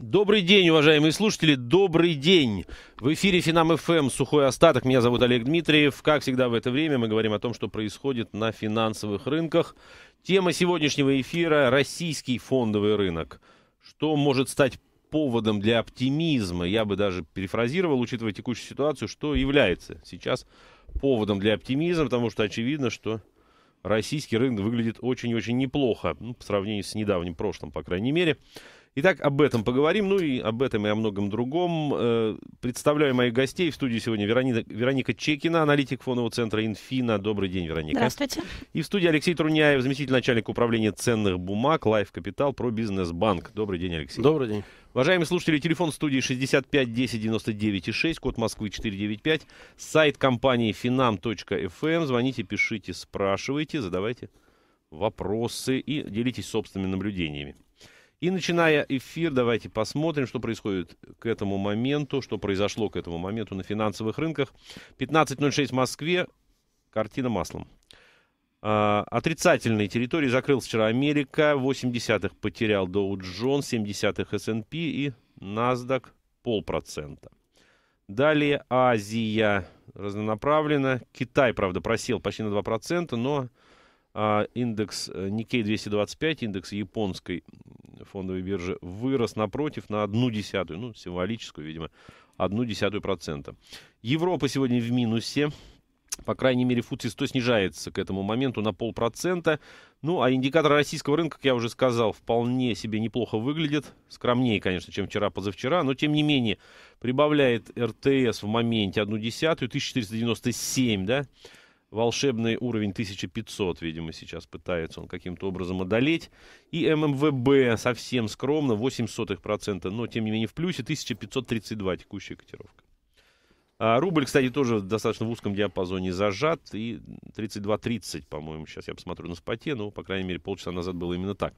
Добрый день, уважаемые слушатели, добрый день. В эфире Финам ФМ «Сухой остаток». Меня зовут Олег Дмитриев. Как всегда в это время мы говорим о том, что происходит на финансовых рынках. Тема сегодняшнего эфира – российский фондовый рынок. Что может стать поводом для оптимизма? Я бы даже перефразировал, учитывая текущую ситуацию, что является сейчас поводом для оптимизма, потому что очевидно, что российский рынок выглядит очень-очень неплохо ну, по сравнению с недавним прошлым, по крайней мере. Итак, об этом поговорим, ну и об этом и о многом другом. Э, представляю моих гостей. В студии сегодня Вероника, Вероника Чекина, аналитик фонового центра «Инфина». Добрый день, Вероника. Здравствуйте. И в студии Алексей Труняев, заместитель начальника управления ценных бумаг «Лайф Capital, про бизнес-банк. Добрый день, Алексей. Добрый день. Уважаемые слушатели, телефон студии 65 10 99 6, код Москвы 495, сайт компании finam.fm. Эм. Звоните, пишите, спрашивайте, задавайте вопросы и делитесь собственными наблюдениями. И начиная эфир, давайте посмотрим, что происходит к этому моменту, что произошло к этому моменту на финансовых рынках. 15.06 в Москве. Картина маслом. А, отрицательной территории закрыл вчера Америка. 80-х потерял Dow Jones, 70-х S&P и NASDAQ полпроцента. Далее Азия разнонаправленно. Китай, правда, просел почти на 2%, но а, индекс Nikkei э, 225, индекс японской фондовой биржи вырос напротив на одну десятую, ну, символическую, видимо, одну десятую процента. Европа сегодня в минусе. По крайней мере, футси 100 снижается к этому моменту на полпроцента. Ну, а индикатор российского рынка, как я уже сказал, вполне себе неплохо выглядит. Скромнее, конечно, чем вчера-позавчера, но, тем не менее, прибавляет РТС в моменте одну десятую, 1497, да, волшебный уровень 1500, видимо, сейчас пытается он каким-то образом одолеть. И ММВБ совсем скромно, 0,08%, но тем не менее в плюсе, 1532 текущая котировка. А рубль, кстати, тоже достаточно в узком диапазоне зажат, и 32.30, по-моему, сейчас я посмотрю на споте, но, по крайней мере, полчаса назад было именно так.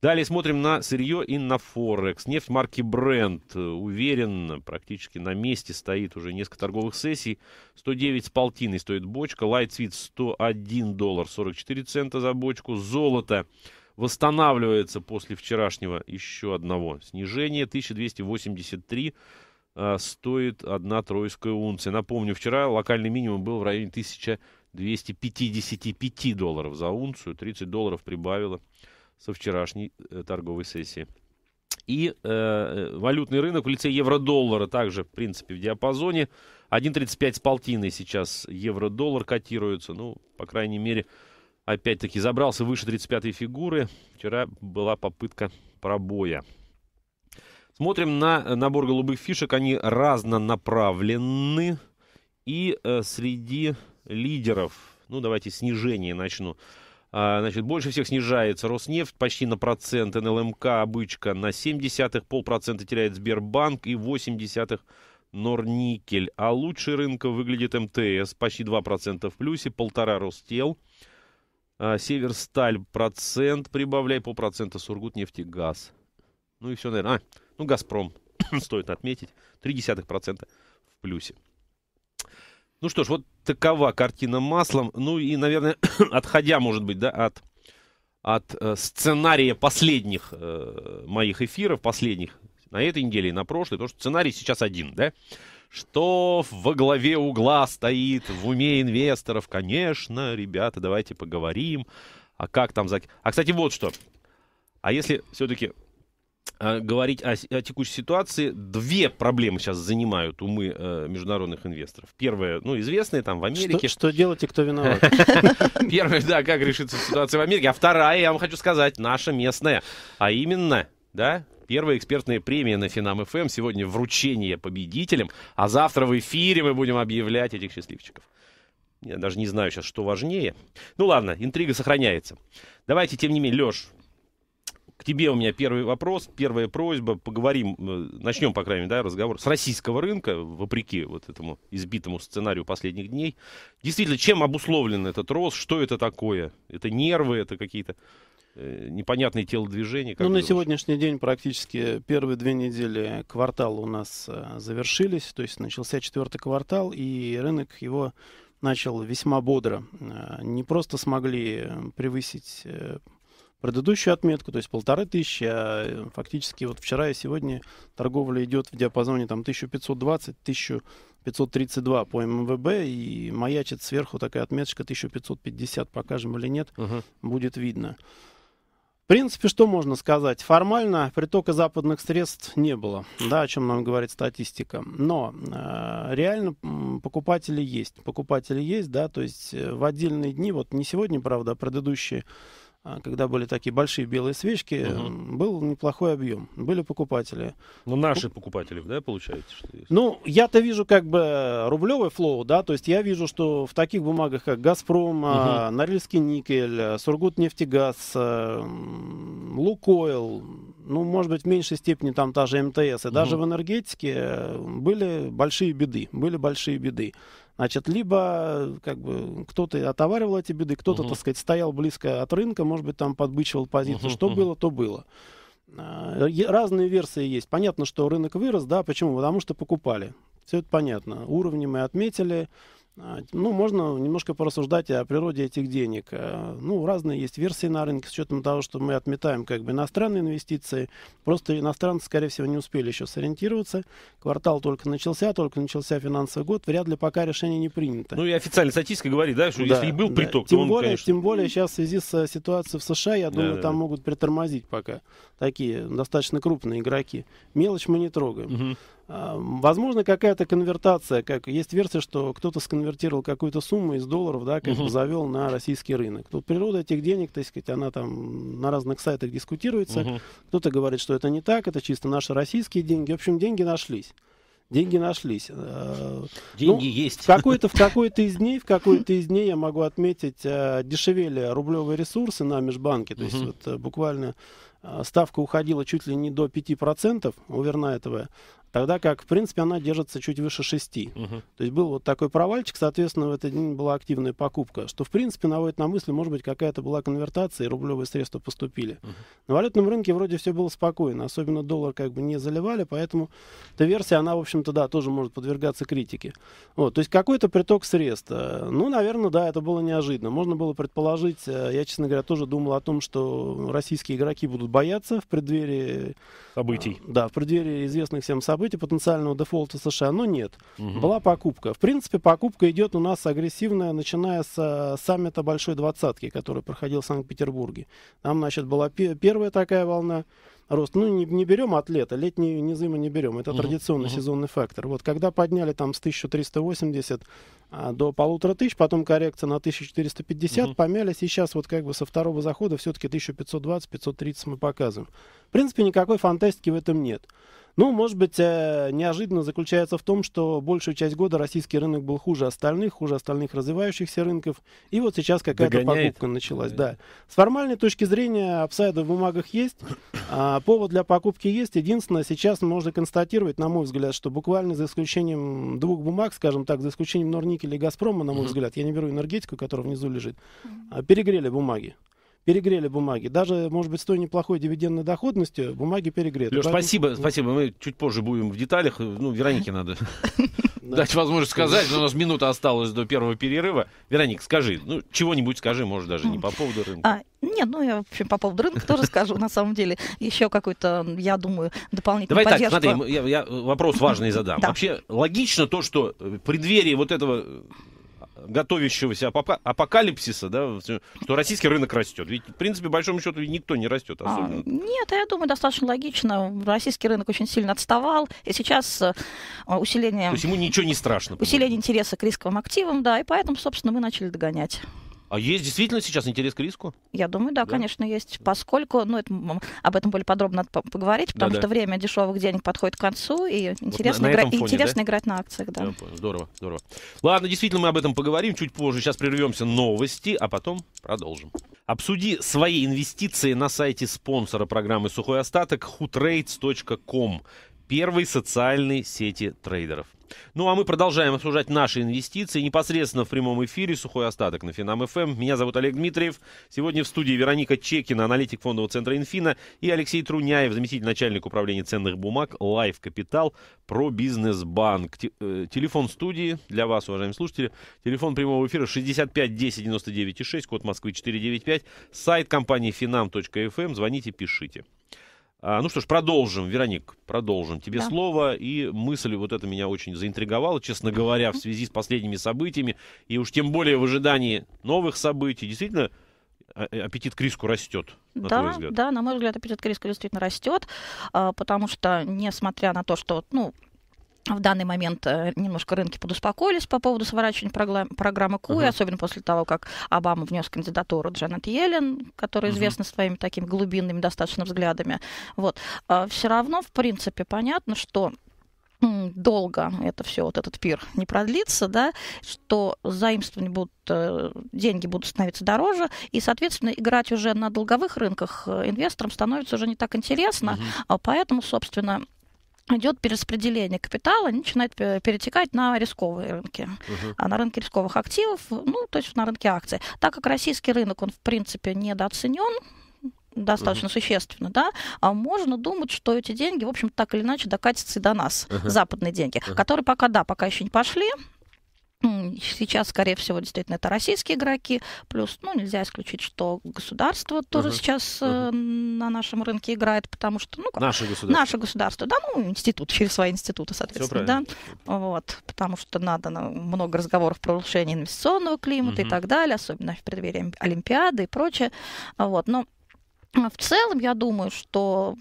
Далее смотрим на сырье и на Форекс. Нефть марки Brent э, уверенно, практически на месте стоит уже несколько торговых сессий. 109 с полтиной стоит бочка. Лайтсвит 101 доллар 44 цента за бочку. Золото восстанавливается после вчерашнего еще одного снижения. 1283 э, стоит одна тройская унция. Напомню, вчера локальный минимум был в районе 1255 долларов за унцию. 30 долларов прибавило со вчерашней э, торговой сессии. И э, э, валютный рынок в лице евро-доллара также, в принципе, в диапазоне. 1.35 с полтиной сейчас евро-доллар котируется. Ну, по крайней мере, опять-таки забрался выше 35-й фигуры. Вчера была попытка пробоя. Смотрим на э, набор голубых фишек. Они разнонаправлены. И э, среди лидеров, ну, давайте снижение начну. А, значит, больше всех снижается Роснефть почти на процент, НЛМК обычка на 0,7, полпроцента теряет Сбербанк и 0,8 Норникель. А лучше рынка выглядит МТС, почти 2% в плюсе, полтора Ростел. А, Северсталь процент, прибавляй полпроцента Сургут, газ. Ну и все, наверное. А, ну, Газпром стоит отметить, 0,3% в плюсе. Ну что ж, вот такова картина маслом. Ну и, наверное, отходя, может быть, да, от, от э, сценария последних э, моих эфиров, последних на этой неделе и на прошлой, потому что сценарий сейчас один, да? Что во главе угла стоит в уме инвесторов? Конечно, ребята, давайте поговорим. А как там... А, кстати, вот что. А если все-таки а, говорить о, о текущей ситуации, две проблемы сейчас занимают умы э, международных инвесторов. Первая, ну, известная там в Америке. Что, что делать и кто виноват? Первая, да, как решится ситуация в Америке. А вторая, я вам хочу сказать, наша местная. А именно, да, Первая экспертная премия на Финам ФМ. Эм сегодня вручение победителям, а завтра в эфире мы будем объявлять этих счастливчиков. Я даже не знаю сейчас, что важнее. Ну ладно, интрига сохраняется. Давайте, тем не менее, Леш, к тебе у меня первый вопрос, первая просьба. Поговорим, э, начнем, по крайней мере, да, разговор с российского рынка, вопреки вот этому избитому сценарию последних дней. Действительно, чем обусловлен этот рост? Что это такое? Это нервы, это какие-то э, непонятные телодвижения. ну, на сегодняшний день практически первые две недели квартала у нас э, завершились, то есть начался четвертый квартал, и рынок его начал весьма бодро. Не просто смогли превысить предыдущую отметку, то есть полторы тысячи, а э, фактически вот вчера и сегодня торговля идет в диапазоне там 1520-1532 по МВБ, и маячит сверху такая отметочка 1550, покажем или нет, угу. будет видно. В принципе, что можно сказать? Формально притока западных средств не было, да, о чем нам говорит статистика. Но э, реально покупатели есть. Покупатели есть, да, то есть э, в отдельные дни, вот не сегодня, правда, а предыдущие а, когда были такие большие белые свечки, угу. был неплохой объем. Были покупатели. Ну, наши покупатели, да, получается? Что есть? Ну, я-то вижу как бы рублевый флоу, да, то есть я вижу, что в таких бумагах, как «Газпром», угу. «Норильский никель», а, «Сургутнефтегаз», «Лукойл», ну, может быть, в меньшей степени там та же МТС, и угу. даже в энергетике э, были большие беды, были большие беды. Значит, либо э, как бы кто-то отоваривал эти беды, кто-то, угу. так сказать, стоял близко от рынка, может быть, там подбычивал позицию. Угу, что угу. было, то было. А, разные версии есть. Понятно, что рынок вырос, да, почему? Потому что покупали. Все это понятно. Уровни мы отметили. А, ну, можно немножко порассуждать о природе этих денег. А, ну, разные есть версии на рынке, с учетом того, что мы отметаем как бы иностранные инвестиции. Просто иностранцы, скорее всего, не успели еще сориентироваться. Квартал только начался, только начался финансовый год. Вряд ли пока решение не принято. Ну, и официальная статистика говорит, да, что да, если и был да. приток, тем то он, более, конечно... Тем более, сейчас в связи с э, ситуацией в США, я думаю, да, там да. могут притормозить пока такие достаточно крупные игроки. Мелочь мы не трогаем. Угу. Возможно, какая-то конвертация, как есть версия, что кто-то сконвертировал какую-то сумму из долларов, да, как Uh-huh. завел на российский рынок. Тут природа этих денег, так сказать, она там на разных сайтах дискутируется. Uh-huh. Кто-то говорит, что это не так, это чисто наши российские деньги. В общем, деньги нашлись. Деньги нашлись. Э, ну, деньги ну, есть. В какой-то в какой-то из дней, в какой-то из дней я могу отметить э, дешевели рублевые ресурсы на межбанке, то есть вот э, буквально Э, ставка уходила чуть ли не до 5% овернайтовая, тогда как, в принципе, она держится чуть выше 6. Угу. То есть был вот такой провальчик, соответственно, в этот день была активная покупка, что, в принципе, наводит на мысль, может быть, какая-то была конвертация, и рублевые средства поступили. Угу. На валютном рынке вроде все было спокойно, особенно доллар как бы не заливали, поэтому эта версия, она, в общем-то, да, тоже может подвергаться критике. Вот, то есть какой-то приток средств. Э, ну, наверное, да, это было неожиданно. Можно было предположить, э, я, честно говоря, тоже думал о том, что российские игроки будут бояться в преддверии... Э, событий. Э, да, в преддверии известных всем событий, потенциального дефолта США, но нет. Угу. Была покупка. В принципе, покупка идет у нас агрессивная, начиная с э, саммита Большой Двадцатки, который проходил в Санкт-Петербурге. Там, значит, была первая такая волна, рост. Ну, не, не берем от лета, летние низы не берем, это uh-huh. традиционный uh-huh. сезонный фактор. Вот когда подняли там с 1380 а, до полутора тысяч, потом коррекция на 1450, uh-huh. помялись, и сейчас вот как бы со второго захода все-таки 1520-530 мы показываем. В принципе, никакой фантастики в этом нет. Ну, может быть, э, неожиданно заключается в том, что большую часть года российский рынок был хуже остальных, хуже остальных развивающихся рынков. И вот сейчас какая-то Догоняет. покупка началась. Да. С формальной точки зрения апсайды в бумагах есть, а, повод для покупки есть. Единственное, сейчас можно констатировать, на мой взгляд, что буквально за исключением двух бумаг, скажем так, за исключением Норникеля и Газпрома, на мой mm-hmm. взгляд, я не беру энергетику, которая внизу лежит, а перегрели бумаги перегрели бумаги. Даже, может быть, с той неплохой дивидендной доходностью бумаги перегреты. Леш, Поэтому... спасибо, спасибо. Мы чуть позже будем в деталях. Ну, Веронике надо дать возможность сказать, но у нас минута осталась до первого перерыва. Вероник, скажи, ну, чего-нибудь скажи, может, даже не по поводу рынка. А, Нет, ну я вообще по поводу рынка тоже скажу, на самом деле. Еще какой то я думаю, дополнительную Давай поддержку. так, смотри, я, я вопрос важный задам. Да. Вообще логично то, что в преддверии вот этого готовящегося апокалипсиса, да, что российский рынок растет. Ведь, в принципе, большому счету никто не растет а, особенно. А, нет, я думаю, достаточно логично. Российский рынок очень сильно отставал, и сейчас э, усиление... То есть ему ничего не страшно. Усиление интереса к рисковым активам, да, и поэтому, собственно, мы начали догонять. А есть действительно сейчас интерес к риску? Я думаю, да, да? конечно, есть. Поскольку, ну, это, об этом более подробно надо поговорить, потому да, что да. время дешевых денег подходит к концу, и интересно, вот на, игра... фоне, интересно да? играть на акциях, да. Здорово, здорово. Ладно, действительно, мы об этом поговорим чуть позже. Сейчас прервемся новости, а потом продолжим. Обсуди свои инвестиции на сайте спонсора программы «Сухой остаток» hutrates.com, первой социальной сети трейдеров. Ну а мы продолжаем обсуждать наши инвестиции непосредственно в прямом эфире «Сухой остаток» на Финам ФМ. Меня зовут Олег Дмитриев. Сегодня в студии Вероника Чекина, аналитик фондового центра «Инфина» и Алексей Труняев, заместитель начальника управления ценных бумаг «Лайф Капитал» про бизнес-банк. Э, телефон студии для вас, уважаемые слушатели. Телефон прямого эфира 65 10 99 6, код Москвы 495, сайт компании finam.fm. Эм». Звоните, пишите. А, ну что ж, продолжим, Вероник, продолжим. Тебе да. слово, и мысль вот это меня очень заинтриговала, честно говоря, в связи с последними событиями, и уж тем более в ожидании новых событий. Действительно, а, э, аппетит к риску растет. На да, да, на мой взгляд, аппетит к риску действительно растет, а, потому что, несмотря на то, что, ну, в данный момент э, немножко рынки подуспокоились по поводу сворачивания программы Ку, uh-huh. особенно после того, как Обама внес кандидатуру Джанет Йеллен, которая uh-huh. известна своими такими глубинными достаточно взглядами. Вот. А все равно, в принципе, понятно, что долго это все, вот этот пир не продлится, да, что заимствования будут, э, деньги будут становиться дороже, и, соответственно, играть уже на долговых рынках э, инвесторам становится уже не так интересно, uh-huh. поэтому, собственно, идет перераспределение капитала, они начинают э, перетекать на рисковые рынки, uh-huh. а на рынке рисковых активов, ну, то есть на рынке акций. Так как российский рынок, он, в принципе, недооценен, достаточно uh-huh. существенно, да, а можно думать, что эти деньги, в общем, так или иначе докатятся и до нас, uh-huh. западные деньги, uh-huh. которые пока, да, пока еще не пошли, Сейчас, скорее всего, действительно это российские игроки. Плюс, ну, нельзя исключить, что государство тоже uh-huh. сейчас uh-huh. на нашем рынке играет, потому что, ну, как, наше государство, наше государство, да, ну, институт через свои институты, соответственно, да, вот, потому что надо ну, много разговоров про улучшение инвестиционного климата uh-huh. и так далее, особенно в преддверии Олимпиады и прочее, вот, но в целом, я думаю, что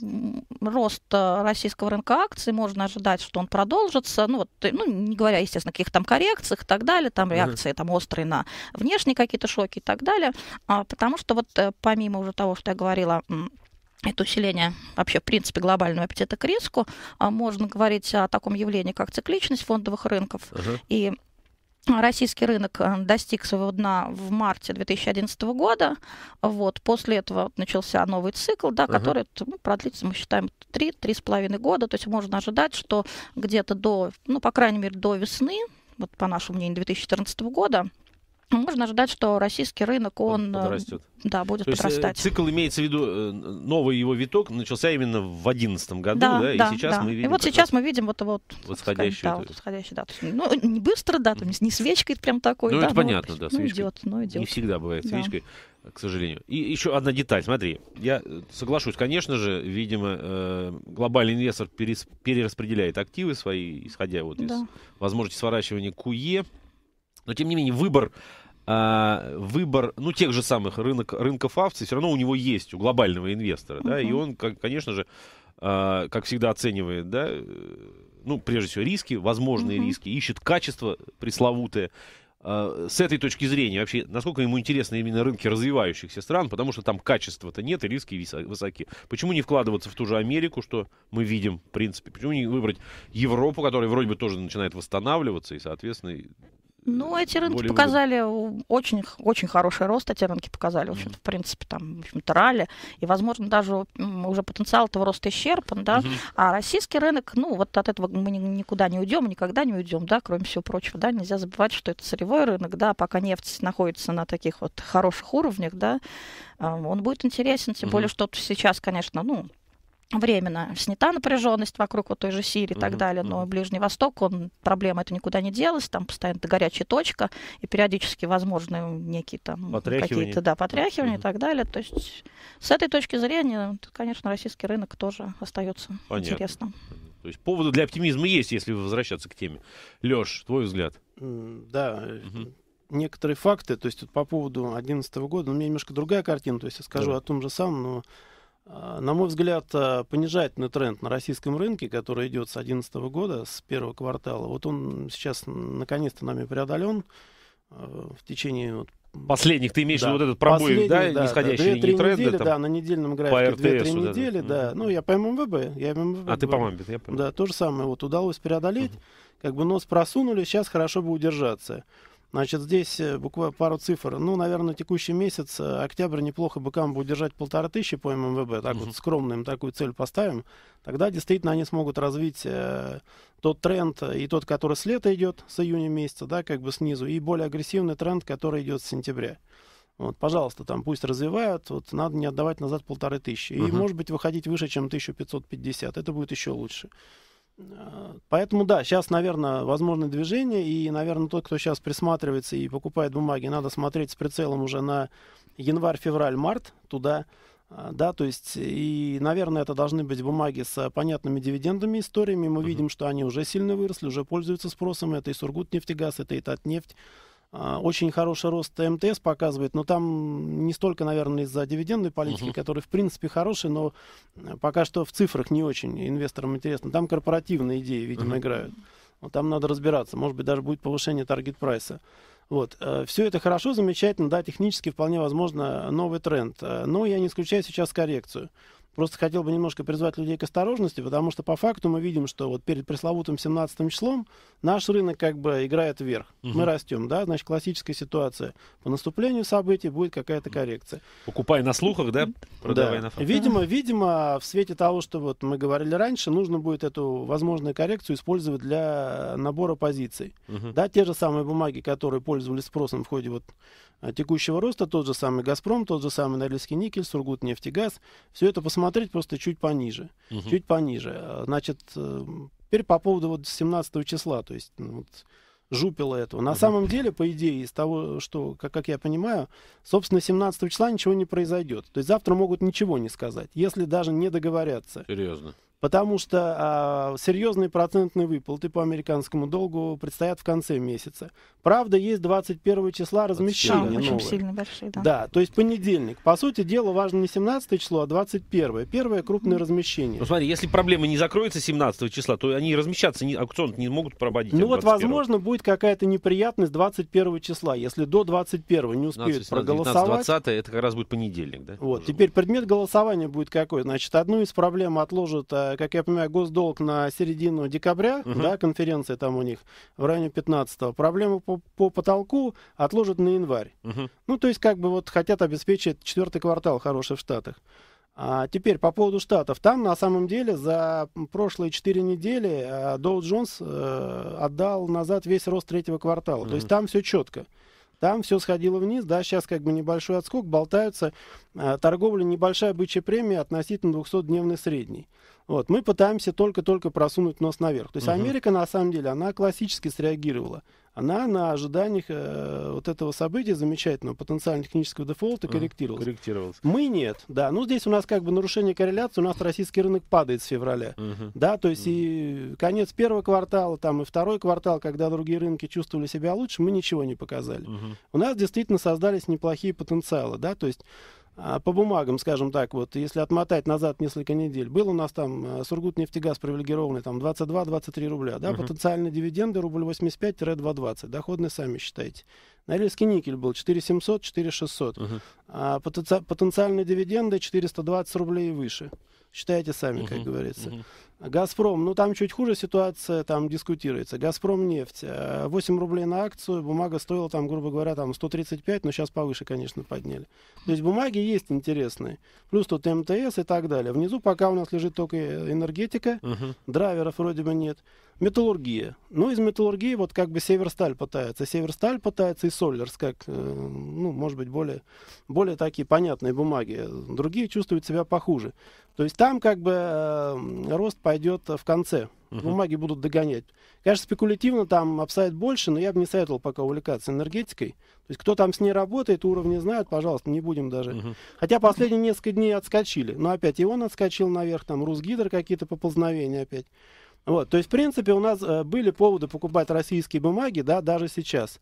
рост э, российского рынка акций можно ожидать, что он продолжится. Ну, вот, э, ну не говоря, естественно, о каких там коррекциях и так далее, там реакции там острые на внешние какие-то шоки и так далее. А, потому что вот э, помимо уже того, что я говорила, это усиление вообще, в принципе, глобального аппетита к риску. А, можно говорить о таком явлении, как цикличность фондовых рынков. Uh-huh. И российский рынок э, достиг своего дна в марте 2011 года. Вот. После этого начался новый цикл, да, uh-huh. который ну, продлится, мы считаем, 3-3,5 года. То есть можно ожидать, что где-то до, ну, по крайней мере, до весны, вот по нашему мнению, 2014 года, ну, можно ожидать, что российский рынок, он, э, Подрастет. да, будет То э, подрастать. Есть, цикл имеется в виду, э, новый его виток начался именно в 2011 году, да, да, да и сейчас да. мы видим... И вот сейчас мы видим вот... вот восходящую. Да, вот восходящую дату. Ну, не быстро, да, там, не свечкой прям такой. Ну, да, это но, понятно, да, ну, свечкой. Ну, идет, ну, идет. Не всегда бывает да. свечкой, к сожалению. И еще одна деталь, смотри, я соглашусь, конечно же, видимо, глобальный инвестор перераспределяет активы свои, исходя вот да. из возможности сворачивания КУЕ, но, тем не менее, выбор а, выбор, ну, тех же самых рынок, рынков акций все равно у него есть, у глобального инвестора, uh-huh. да, и он, как, конечно же, а, как всегда оценивает, да, ну, прежде всего, риски, возможные uh риски, ищет качество пресловутое, а, с этой точки зрения вообще, насколько ему интересны именно рынки развивающихся стран, потому что там качества-то нет и риски высоки. Почему не вкладываться в ту же Америку, что мы видим, в принципе? Почему не выбрать Европу, которая вроде бы тоже начинает восстанавливаться и, соответственно, ну, эти рынки более показали выгодно. Э, очень, очень хороший рост, эти рынки показали, в общем в принципе, там, в общем-то, ралли, и, возможно, даже уже потенциал этого роста исчерпан, да, угу. а российский рынок, ну, вот от этого мы никуда не уйдем, никогда не уйдем, да, кроме всего прочего, да, нельзя забывать, что это сырьевой рынок, да, пока нефть находится на таких вот хороших уровнях, да, а, он будет интересен, тем более, что сейчас, конечно, ну, временно снята напряженность вокруг вот той же Сирии и mm -hmm. так далее, но Ближний Восток, он, проблема это никуда не делась, там постоянно горячая точка, и периодически возможны некие там какие-то да, потряхивания mm -hmm. и так далее. То есть с этой точки зрения, конечно, российский рынок тоже остается Понятно. интересным. То есть поводы для оптимизма есть, если возвращаться к теме. Леш, твой взгляд? да, угу некоторые факты, то есть вот по поводу 2011 года, ну, у меня немножко другая картина, то есть я скажу да. о том же самом, но а, на мой взгляд, э, понижательный тренд на российском рынке, который идет с 2011 года, с первого квартала, вот он сейчас наконец-то нами преодолен э, в течение вот, Последних, ты имеешь да. вот этот пробой, да, да, нисходящий да, не тренды? Недели, там, да, на недельном графике 2-3 да, недели, да. да. Ну, я по ММВБ. Я ММВБ а, был. ты по ММВБ, я понял. Да, то же самое, вот удалось преодолеть, угу. как бы нос просунули, сейчас хорошо бы удержаться. Значит, здесь э, буквально пару цифр. Ну, наверное, текущий месяц, э, октябрь, неплохо бы Камбу держать полторы тысячи по ММВБ. Так uh-huh. вот, скромно им такую цель поставим. Тогда действительно они смогут развить э, тот тренд э, и тот, который с лета идет, с июня месяца, да, как бы снизу, и более агрессивный тренд, который идет с сентября. Вот, пожалуйста, там пусть развивают, вот надо не отдавать назад полторы тысячи. Uh-huh. И, может быть, выходить выше, чем 1550. Это будет еще лучше. Поэтому, да, сейчас, наверное, возможно движение, и, наверное, тот, кто сейчас присматривается и покупает бумаги, надо смотреть с прицелом уже на январь, февраль, март туда, а, да, то есть, и, наверное, это должны быть бумаги с понятными дивидендами, историями. Мы uh-huh. видим, что они уже сильно выросли, уже пользуются спросом. Это и Сургутнефтегаз, это и Татнефть. А, очень хороший рост МТС показывает, но там не столько, наверное, из-за дивидендной политики, uh которая, в принципе, хорошая, но э, пока что в цифрах не очень инвесторам интересно. Там корпоративные идеи, видимо, uh играют. Вот там надо разбираться. Может быть, даже будет повышение таргет-прайса. Вот. Э, Все это хорошо, замечательно, да, технически вполне возможно новый тренд. Э, но я не исключаю сейчас коррекцию. Просто хотел бы немножко призвать людей к осторожности, потому что по факту мы видим, что вот перед пресловутым 17 числом наш рынок как бы играет вверх. Угу. Мы растем, да, значит, классическая ситуация. По наступлению событий будет какая-то коррекция. Покупай на слухах, да? Продавай да. на фактах. Видимо, видимо, в свете того, что вот мы говорили раньше, нужно будет эту возможную коррекцию использовать для набора позиций. Угу. Да, те же самые бумаги, которые пользовались спросом в ходе вот а, текущего роста, тот же самый «Газпром», тот же самый Норильский никель, Сургут, нефтегаз, все это посмотрели посмотреть просто чуть пониже. Угу. Чуть пониже. А, значит, э, теперь по поводу вот 17 числа, то есть ну, вот, жупила этого. На угу. самом деле, по идее, из того, что, как, как я понимаю, собственно, 17 числа ничего не произойдет. То есть завтра могут ничего не сказать, если даже не договорятся. Серьезно потому что э, а, серьезные процентные выплаты по американскому долгу предстоят в конце месяца. Правда, есть 21 числа размещения. Да, очень сильно большие, да. Да, то есть понедельник. По сути дела, важно не 17 число, а 21. Первое крупное размещение. Ну смотри, если проблемы не закроются 17 числа, то они размещаться, не, аукцион не могут проводить. Ну вот, возможно, будет какая-то неприятность 21 числа, если до 21 не успеют 19, проголосовать. 20 это как раз будет понедельник, да? Вот, теперь предмет голосования будет какой? Значит, одну из проблем отложат а, как я понимаю, госдолг на середину декабря, угу. да, конференция там у них в районе 15-го. Проблему по, по потолку отложат на январь. Угу. Ну, то есть, как бы вот хотят обеспечить четвертый квартал хороший в Штатах. А теперь по поводу штатов. Там на самом деле за прошлые 4 недели э, Доу Джонс э, отдал назад весь рост третьего квартала. Mm-hmm. То есть там все четко. Там все сходило вниз, да, сейчас как бы небольшой отскок, болтаются. Э, торговля небольшая бычья премия относительно 200-дневной средней. Вот, мы пытаемся только-только просунуть нос наверх. То есть угу. Америка, на самом деле, она классически среагировала. Она на ожиданиях э, вот этого события замечательного, потенциально технического дефолта, корректировалась. корректировалась. Мы нет, да. Ну, здесь у нас как бы нарушение корреляции, у нас российский рынок падает с февраля. Угу. Да, то есть угу. и конец первого квартала, там и второй квартал, когда другие рынки чувствовали себя лучше, мы ничего не показали. Угу. У нас действительно создались неплохие потенциалы, да, то есть а, по бумагам, скажем так, вот, если отмотать назад несколько недель, был у нас там э, Сургутнефтегаз привилегированный, там 22-23 рубля, да, угу. потенциальные дивиденды рубль 85-2,20, Доходные сами считайте. Норильский никель был 4700, 4600. Угу. А потенци потенциальные дивиденды 420 рублей и выше. Считайте сами, как uh -huh, говорится. Uh -huh. Газпром, ну там чуть хуже ситуация, там дискутируется. Газпром нефть, 8 а рублей на акцию, бумага стоила там, грубо говоря, там 135, но сейчас повыше, конечно, подняли. То есть бумаги есть интересные. Плюс тут МТС и так далее. Внизу пока у нас лежит только энергетика, uh -huh. драйверов вроде бы нет. Металлургия. Ну, из металлургии вот как бы Северсталь пытается. Северсталь пытается и Соллерс как, э, ну, может быть, более, более такие понятные бумаги. Другие чувствуют себя похуже. То есть там как бы э, рост пойдет в конце. Uh-huh. Бумаги будут догонять. Конечно, спекулятивно там обсайд больше, но я бы не советовал пока увлекаться энергетикой. То есть кто там с ней работает, уровни знают, пожалуйста, не будем даже. Uh-huh. Хотя последние несколько дней отскочили. Но опять и он отскочил наверх, там Русгидр какие-то поползновения опять. Вот, то есть, в принципе, у нас э, были поводы покупать российские бумаги, да, даже сейчас.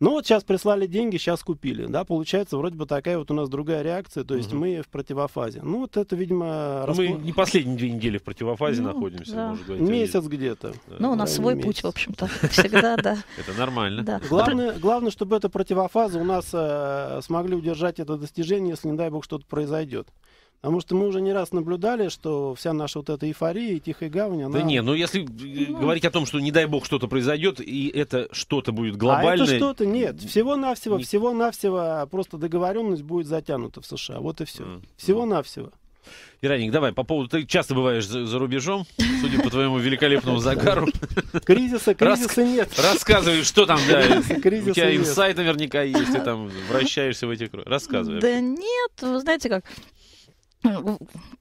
Ну вот сейчас прислали деньги, сейчас купили, да, получается вроде бы такая вот у нас другая реакция, то есть угу. мы в противофазе. Ну вот это, видимо... Ну, Расп... Мы не последние две недели в противофазе ну, находимся, да. может быть. А месяц где-то. Да. Ну у нас да, свой месяц. путь, в общем-то, всегда, да. Это нормально. Главное, главное, чтобы эта противофаза у нас э, смогли удержать это достижение, если, не дай бог, что-то произойдет. Потому что мы уже не раз наблюдали, что вся наша вот эта эйфория и тихая гавань, она... Да не, ну если э, ну... говорить о том, что, не дай бог, что-то произойдет, и это что-то будет глобальное... А это что-то нет. Всего-навсего, не... всего-навсего а просто договоренность будет затянута в США. Вот и все. Mm. -hmm. Всего-навсего. Вероник, давай, по поводу... Ты часто бываешь за, за рубежом, судя по твоему великолепному загару. Кризиса, кризиса нет. Рассказывай, что там, да. У тебя инсайт наверняка есть, ты там вращаешься в этих... Рассказывай. Да нет, вы знаете как,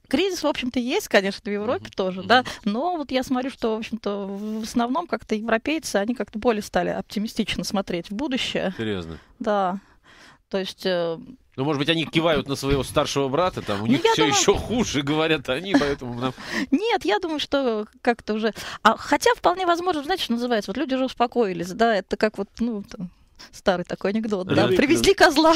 Кризис, в общем-то, есть, конечно, в Европе mm-hmm. тоже, да, но вот я смотрю, что, в общем-то, в основном как-то европейцы, они как-то более стали оптимистично смотреть в будущее. Серьезно? Да. То есть... Э, ну, может быть, они кивают на своего старшего брата, там у ну, них ну, все думаю... еще хуже, говорят они, поэтому нам... Нет, я думаю, что как-то уже... А, хотя вполне возможно, знаете, что называется, вот люди уже успокоились, да, это как вот, ну, там, Старый такой анекдот, да. Привезли козла.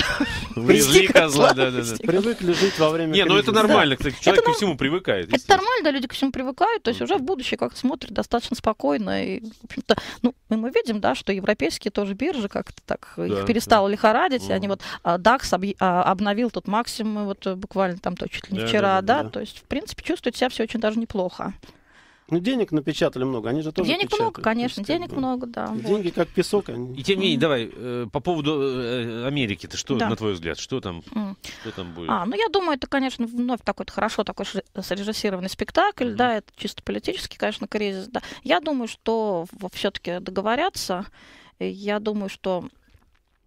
Привезли козла, да, да, да. Привыкли жить во время Не, ну это нормально, кстати, человек ко всему привыкает. Это нормально, да, люди ко всему привыкают, то есть уже в будущее как-то смотрят достаточно спокойно. И, в общем-то, ну, мы видим, да, что европейские тоже биржи как-то так э, их перестало лихорадить, они вот а, DAX а, обновил тут максимум вот э, буквально там то чуть ли не вчера, да, то есть, в принципе, чувствуют себя все очень даже неплохо. Ну, денег напечатали много, они же тоже Денег печатали. много, конечно, есть, денег как бы. много, да. Деньги вот. как песок. Они... И тем не менее, давай, э, по поводу э, Америки, то что, да. на твой взгляд, что там, mm. что там будет? А, ну, я думаю, это, конечно, вновь такой хорошо такой срежиссированный спектакль, mm. да, это чисто политический, конечно, кризис, да. Я думаю, что все-таки договорятся, я думаю, что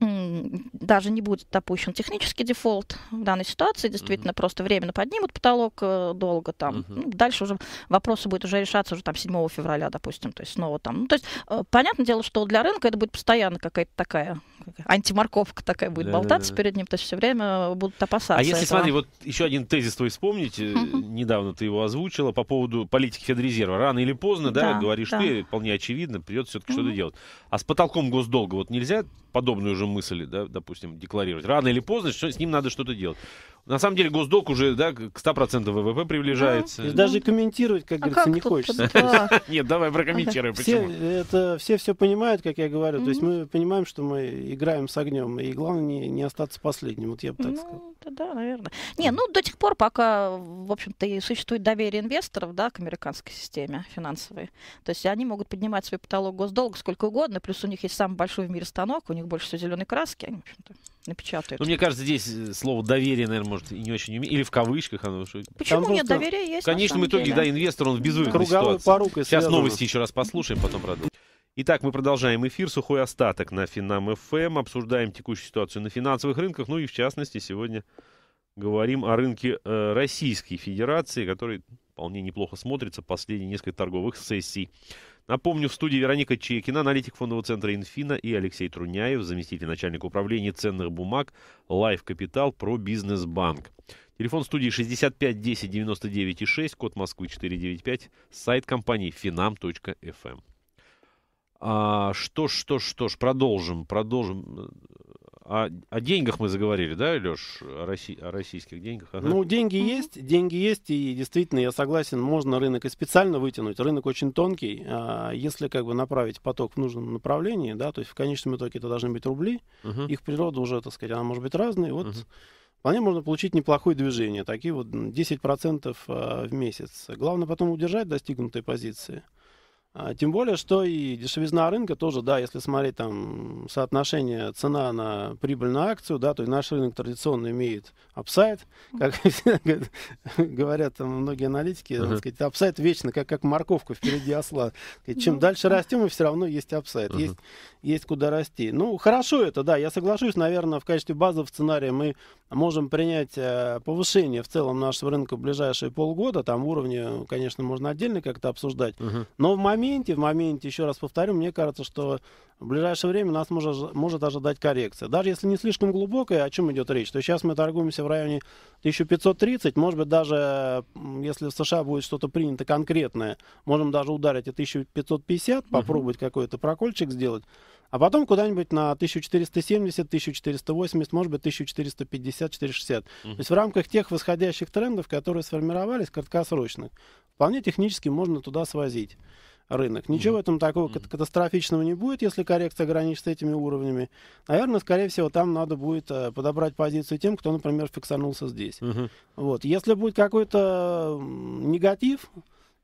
даже не будет допущен технический дефолт в данной ситуации, действительно, mm-hmm. просто временно поднимут потолок э, долго там. Mm-hmm. Ну, дальше уже вопросы будут уже решаться уже там 7 февраля, допустим, то есть снова там. Ну, то есть, э, понятное дело, что для рынка это будет постоянно какая-то такая антимарковка такая будет да, болтаться да, да. перед ним, то есть все время э, будут опасаться. А если, этого. смотри, вот еще один тезис твой вспомнить, mm-hmm. недавно ты его озвучила по поводу политики Федрезерва. Рано или поздно, да, да говоришь да. ты, вполне очевидно, придется все-таки mm-hmm. что-то делать. А с потолком госдолга вот нельзя подобную же мысль, да, допустим, декларировать. Рано или поздно что, с ним надо что-то делать. На самом деле госдолг уже да, к 100% ВВП приближается. Да. Даже комментировать, как а говорится, как не хочется. Нет, давай прокомментируем. Все, почему? это, все все понимают, как я говорю. То есть мы понимаем, что мы играем с огнем. И главное не, не остаться последним. Вот я бы так ну, сказал. Да, наверное. Не, ну до тех пор, пока, в общем-то, и существует доверие инвесторов да, к американской системе финансовой. То есть они могут поднимать свой потолок госдолга сколько угодно. Плюс у них есть самый большой в мире станок, у них больше всего зеленой краски. Они, в общем-то, напечатают. Ну, мне кажется, здесь э, слово доверие, наверное, может, и не очень умеет. Или в кавычках оно. Что... Почему Там нет доверие доверия есть? В конечном итоге, деле. да, инвестор, он в безвыходной Круговой ситуации. Сейчас новости еще раз послушаем, потом продолжим. Итак, мы продолжаем эфир «Сухой остаток» на Финам ФМ. Эм. Обсуждаем текущую ситуацию на финансовых рынках. Ну и, в частности, сегодня говорим о рынке э, Российской Федерации, который вполне неплохо смотрится последние несколько торговых сессий. Напомню, в студии Вероника Чекина, аналитик фондового центра «Инфина» и Алексей Труняев, заместитель начальника управления ценных бумаг «Лайф Капитал» про бизнес-банк. Телефон студии 65 10 99 6, код Москвы 495, сайт компании finam.fm. Эм». А, что ж, что ж, что ж, продолжим, продолжим о, а, о деньгах мы заговорили, да, Леш, о, Росси, о российских деньгах? Ага. Ну, деньги mm-hmm. есть, деньги есть, и действительно, я согласен, можно рынок и специально вытянуть. Рынок очень тонкий, а, если как бы направить поток в нужном направлении, да, то есть в конечном итоге это должны быть рубли, uh-huh. их природа уже, так сказать, она может быть разной, вот... Uh-huh. Вполне можно получить неплохое движение, такие вот 10% а, в месяц. Главное потом удержать достигнутые позиции. А, тем более, что и дешевизна рынка тоже, да, если смотреть там соотношение цена на прибыль на акцию, да, то есть наш рынок традиционно имеет апсайд, как говорят там многие аналитики, uh-huh. сказать, апсайд вечно, как, как морковка впереди осла. Чем uh дальше растем, и все равно есть апсайд, uh-huh. есть, есть куда расти. Ну, хорошо это, да, я соглашусь, наверное, в качестве базового сценария мы можем принять э, повышение в целом нашего рынка в ближайшие полгода, там уровни, конечно, можно отдельно как-то обсуждать, но в момент моменте, в моменте, еще раз повторю, мне кажется, что в ближайшее время нас может, может ожидать коррекция. Даже если не слишком глубокая, о чем идет речь, то сейчас мы торгуемся в районе 1530, может быть, даже если в США будет что-то принято конкретное, можем даже ударить и 1550, попробовать угу. какой-то прокольчик сделать, а потом куда-нибудь на 1470, 1480, может быть, 1450, 460. Угу. То есть в рамках тех восходящих трендов, которые сформировались, краткосрочных, вполне технически можно туда свозить рынок. Ничего mm-hmm. в этом такого mm-hmm. катастрофичного не будет, если коррекция ограничится этими уровнями. Наверное, скорее всего, там надо будет э, подобрать позицию тем, кто, например, фиксанулся здесь. Mm-hmm. Вот. Если будет какой-то негатив,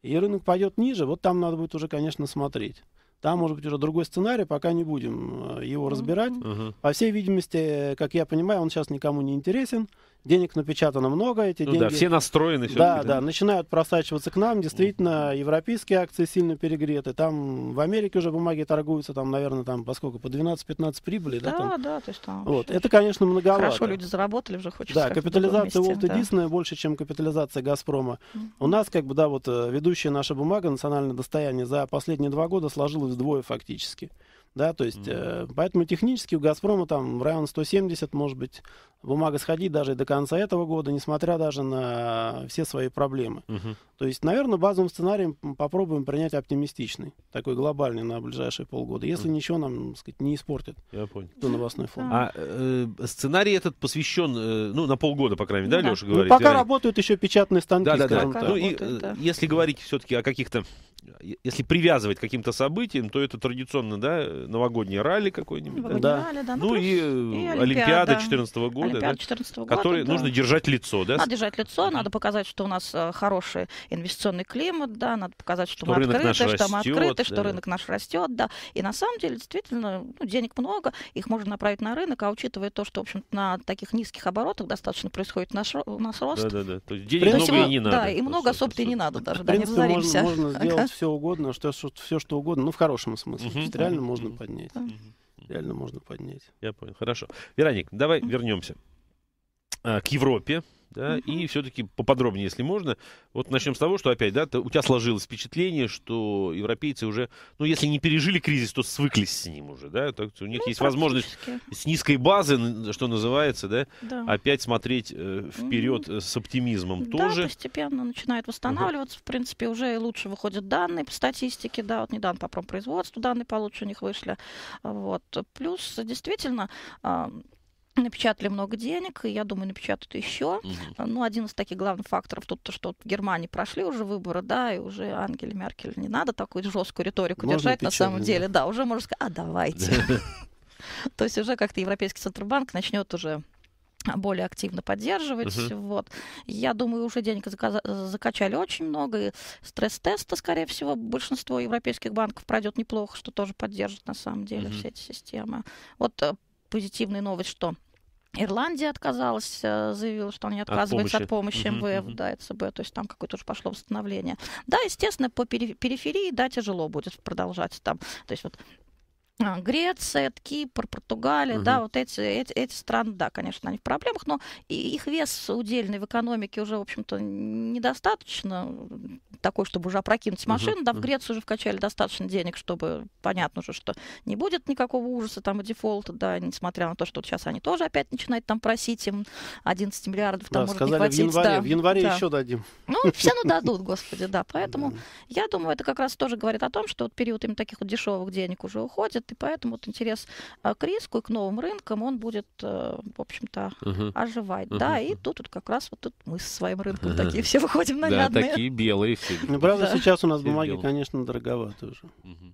и рынок пойдет ниже, вот там надо будет уже, конечно, смотреть. Там, может быть, уже другой сценарий, пока не будем э, его разбирать. Uh-huh. По всей видимости, как я понимаю, он сейчас никому не интересен денег напечатано много, эти ну деньги... да, все настроены. Да, да, да, начинают просачиваться к нам, действительно, европейские акции сильно перегреты, там в Америке уже бумаги торгуются, там, наверное, там, поскольку по 12-15 прибыли, да, да, там. да то есть там... Вот, это, конечно, многовато. Хорошо, люди заработали уже, хочется Да, капитализация Уолта да. больше, чем капитализация Газпрома. Mm. У нас, как бы, да, вот, э, ведущая наша бумага, национальное достояние, за последние два года сложилось вдвое фактически да, то есть, mm э, поэтому технически у «Газпрома» там в район 170, может быть, бумага сходить даже до конца этого года, несмотря даже на все свои проблемы. Mm-hmm. То есть, наверное, базовым сценарием попробуем принять оптимистичный, такой глобальный на ближайшие полгода, если mm ничего нам, так сказать, не испортит. Я понял. То новостной фон. А э, сценарий этот посвящен, э, ну, на полгода, по крайней мере, да, ну да. Леша ну, говорит? пока Вернее. работают еще печатные станки, да, да, скажем да. Ну так. Ну, и, э, да. если говорить все-таки о каких-то, если привязывать к каким-то событиям, то это традиционно, да, э, новогодний ралли какой-нибудь. Да. Ралли, да. Ну, ну и, э, и Олимпиада, Олимпиада 2014 -го года, Олимпиада 14 -го да, который да. нужно держать лицо, да? Надо держать лицо, mm надо показать, что у нас э, хороший инвестиционный климат, да, надо показать, что, что мы открыты, что растет, мы открыты, да. что рынок наш растет, да. И на самом деле, действительно, ну, денег много, их можно направить на рынок, а учитывая то, что, в общем на таких низких оборотах достаточно происходит наш, у нас рост. Да, да, да. То есть денег много и не надо. Да, и много особо-то и не надо даже, да, не не Можно, можно сделать ага. все угодно, что, все что угодно, ну, в хорошем смысле. Угу. Реально можно Поднять. Да. Реально можно поднять. Я понял. Хорошо. Вероник, давай вернемся а, к Европе да, угу. и все-таки поподробнее, если можно. Вот начнем с того, что опять, да, ты, у тебя сложилось впечатление, что европейцы уже, ну, если не пережили кризис, то свыклись с ним уже, да, так у них ну, есть возможность с низкой базы, что называется, да, да. опять смотреть э, вперед угу. Э, с оптимизмом да, тоже. постепенно начинает восстанавливаться, угу. в принципе, уже лучше выходят данные по статистике, да, вот недавно по промпроизводству данные получше у них вышли, вот. Плюс, действительно, напечатали много денег, и я думаю, напечатают еще. Угу. uh Ну, один из таких главных факторов тут, то, что в Германии прошли уже выборы, да, и уже Ангели Меркель не надо такую жесткую риторику можно держать печально, на самом деле. Да, уже можно сказать, а давайте. То есть уже как-то Европейский Центробанк начнет уже более активно поддерживать. Uh-huh. Вот. Я думаю, уже денег заказа- закачали очень много. И стресс-теста, скорее всего, большинство европейских банков пройдет неплохо, что тоже поддержит на самом деле uh-huh. все эти системы. Вот э, позитивная новость, что Ирландия отказалась, э, заявила, что она не отказывается от помощи, от помощи МВФ, угу, да, ЦБ, то есть там какое-то уже пошло восстановление. Да, естественно, по периферии, да, тяжело будет продолжать там, то есть вот а, Греция, Кипр, Португалия, угу. да, вот эти, эти, эти страны, да, конечно, они в проблемах, но их вес удельный в экономике уже, в общем-то, недостаточно такой, чтобы уже опрокинуть машину. Угу. Да, в Грецию уже вкачали достаточно денег, чтобы понятно уже, что не будет никакого ужаса там и дефолта, да, несмотря на то, что вот сейчас они тоже опять начинают там просить им 11 миллиардов, там да, может сказали, не хватить. В январе, да, в январе да. еще дадим. Ну, все ну дадут, господи, да. Поэтому да. я думаю, это как раз тоже говорит о том, что вот период им таких вот дешевых денег уже уходит, и поэтому вот интерес а, к риску и к новым рынкам, он будет, э, в общем-то, uh-huh. оживать. Uh-huh. Да, и тут вот как раз вот тут мы со своим рынком uh-huh. такие все выходим наглядные. Да, такие белые все. Ну, правда, да. сейчас у нас все бумаги, белые. конечно, дороговаты уже. Uh-huh.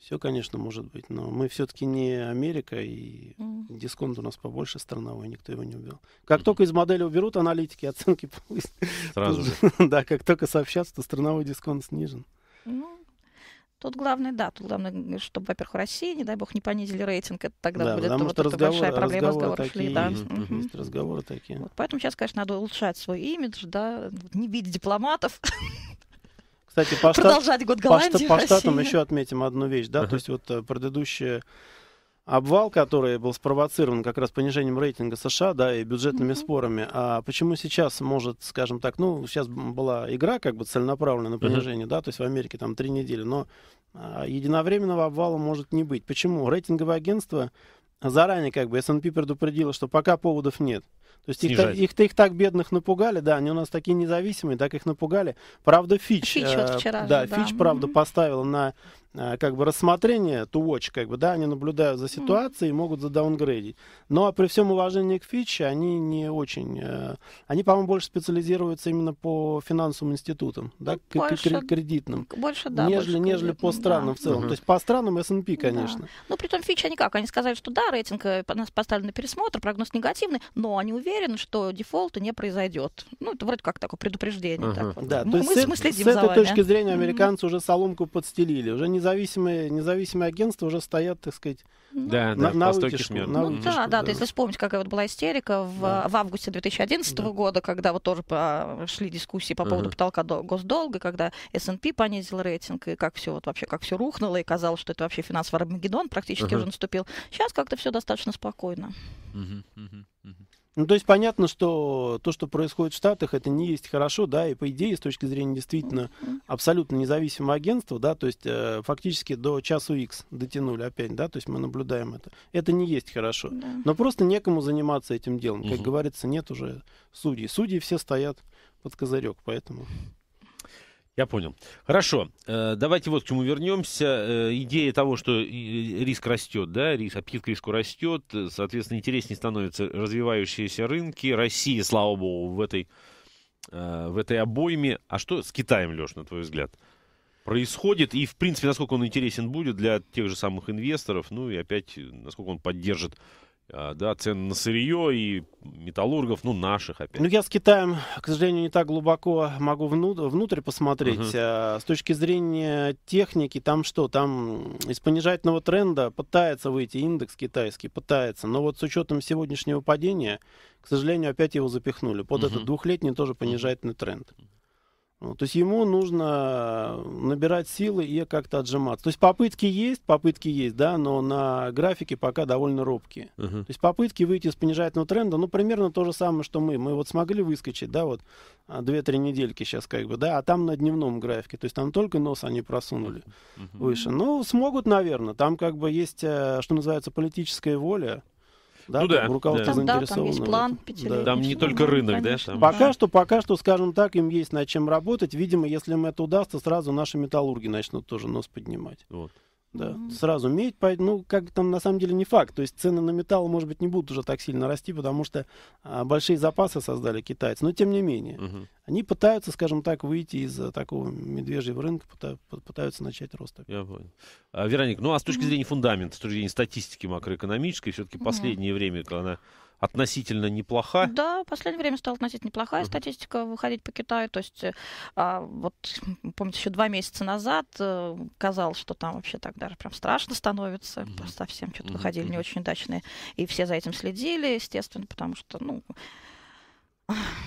Все, конечно, может быть, но мы все-таки не Америка, и mm. дисконт у нас побольше страновой, никто его не убил. Как mm. только из модели уберут аналитики, оценки повысят. Сразу же. Да, как только сообщатся, то страновой дисконт снижен. Ну, Тут главное, да, тут главное, чтобы, во-первых, в России, не дай бог, не понизили рейтинг, это тогда да, будет вот что большая проблема разговоры шли, да. Есть, угу. есть разговоры такие. Вот, поэтому сейчас, конечно, надо улучшать свой имидж, да, не бить дипломатов. Кстати, по, штат, по, по штатам еще отметим одну вещь, да, uh-huh. то есть вот э, предыдущие обвал, который был спровоцирован как раз понижением рейтинга США, да, и бюджетными mm-hmm. спорами. А почему сейчас может, скажем так, ну, сейчас была игра как бы целенаправленная на понижение, mm-hmm. да, то есть в Америке там три недели, но а, единовременного обвала может не быть. Почему? Рейтинговое агентство заранее как бы S&P предупредило, что пока поводов нет. То есть Снижать. их, их, их так бедных напугали, да, они у нас такие независимые, так их напугали. Правда, Фич, Фич э, вот вчера да, да, Фич, правда, mm-hmm. поставила на э, как бы рассмотрение to watch, как бы, да, они наблюдают за ситуацией и могут задаунгрейдить. Но ну, а при всем уважении к Фичи они не очень, э, они, по-моему, больше специализируются именно по финансовым институтам, да, ну, больше, к, к, кредитным, больше, да, нежели, больше нежели по странам да. в целом. Угу. То есть по странам S&P, конечно. Да. Ну, при том Фичи они как, они сказали, что да, рейтинг э, нас поставлен на пересмотр, прогноз негативный, но они уверены, уверен, что дефолта не произойдет. Ну, это вроде как такое предупреждение. Uh-huh. Так вот. да, мы, то есть мы с, следим с этой вами. точки зрения американцы mm-hmm. уже соломку подстелили. Уже независимые, независимые агентства уже стоят, так сказать, ну, да, на, да, на, вытяжку, на ну, вытяжку. Да, да, да, то если вспомнить, какая вот была истерика в, да. в августе 2011 да. года, когда вот тоже шли дискуссии по поводу uh-huh. потолка госдолга, когда S&P понизил рейтинг, и как все вот вообще, как все рухнуло, и казалось, что это вообще финансовый Армагеддон практически uh-huh. уже наступил. Сейчас как-то все достаточно спокойно. Uh-huh, uh-huh. Ну, то есть понятно, что то, что происходит в Штатах, это не есть хорошо, да, и по идее, с точки зрения действительно абсолютно независимого агентства, да, то есть э, фактически до часу X дотянули опять, да, то есть мы наблюдаем это. Это не есть хорошо. Да. Но просто некому заниматься этим делом. Угу. Как говорится, нет уже судей. Судьи все стоят под козырек, поэтому... Я понял. Хорошо. Э, давайте вот к чему вернемся. Э, идея того, что э, риск растет, да, риск, аппетит к риску растет, соответственно, интереснее становятся развивающиеся рынки. Россия, слава богу, в этой, в этой обойме. А что с Китаем, Леш, на твой взгляд, происходит? И, в принципе, насколько он интересен будет для тех же самых инвесторов, ну и опять, насколько он поддержит а, да, цены на сырье и металлургов, ну, наших опять. Ну, я с Китаем, к сожалению, не так глубоко могу внутрь посмотреть. Uh-huh. с точки зрения техники, там что, там из понижательного тренда пытается выйти индекс китайский, пытается, но вот с учетом сегодняшнего падения, к сожалению, опять его запихнули. Под uh-huh. этот двухлетний тоже понижательный тренд. То есть ему нужно э, набирать силы и как-то отжиматься. То есть попытки есть, попытки есть, да, но на графике пока довольно робкие. Uh-huh. То есть попытки выйти из понижательного тренда, ну, примерно то же самое, что мы. Мы вот смогли выскочить, да, вот 2-3 а, недельки сейчас как бы, да, а там на дневном графике. То есть там только нос они просунули uh-huh. выше. Ну, смогут, наверное. Там как бы есть, э, что называется, политическая воля да, ну, да, руководство да. заинтересовано. Там, да, там есть план да. Там не только рынок, конечно. да? Там... Пока что, пока что, скажем так, им есть над чем работать. Видимо, если им это удастся, сразу наши металлурги начнут тоже нос поднимать. Вот да. Mm-hmm. Сразу медь, ну, как там на самом деле не факт. То есть цены на металл, может быть, не будут уже так сильно расти, потому что а, большие запасы создали китайцы. Но тем не менее, mm-hmm. они пытаются, скажем так, выйти из э, такого медвежьего рынка, пытаются начать рост. Я понял. А, Вероник, ну а с точки зрения фундамента, с точки зрения статистики макроэкономической, все-таки mm-hmm. последнее время, когда она относительно неплоха. Да, в последнее время стала относительно неплохая uh-huh. статистика выходить по Китаю. То есть, а, вот, помните, еще два месяца назад э, казалось, что там вообще так даже прям страшно становится. Uh-huh. Совсем что-то uh-huh. выходили uh-huh. не очень удачные. И все за этим следили, естественно, потому что, ну,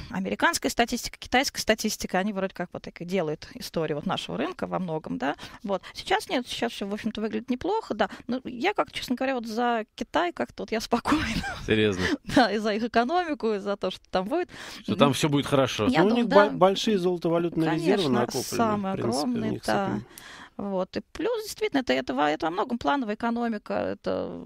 американская статистика, китайская статистика, они вроде как вот так и делают историю вот нашего рынка во многом, да. Вот. Сейчас нет, сейчас все, в общем-то, выглядит неплохо, да. Но я, как, честно говоря, вот за Китай как-то вот я спокойна. Серьезно? Да, и за их экономику, и за то, что там будет. Что там все будет хорошо. Я ну, думаю, у них да, большие золотовалютные конечно, резервы накоплены. самые огромные, да. Вот. И плюс, действительно, это, это, это во многом плановая экономика, это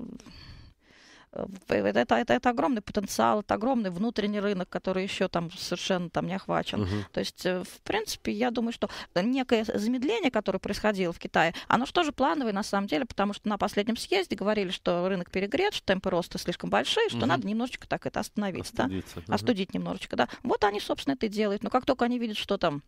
Э, э, это, это, это огромный потенциал, это огромный внутренний рынок, который еще там совершенно там не охвачен. Угу. То есть, э, в принципе, я думаю, что некое замедление, которое происходило в Китае, оно же тоже плановое на самом деле, потому что на последнем съезде говорили, что рынок перегрет, что темпы роста слишком большие, что угу. надо немножечко так это остановить, да? Угу. остудить немножечко. Да? Вот они, собственно, это и делают. Но как только они видят, что там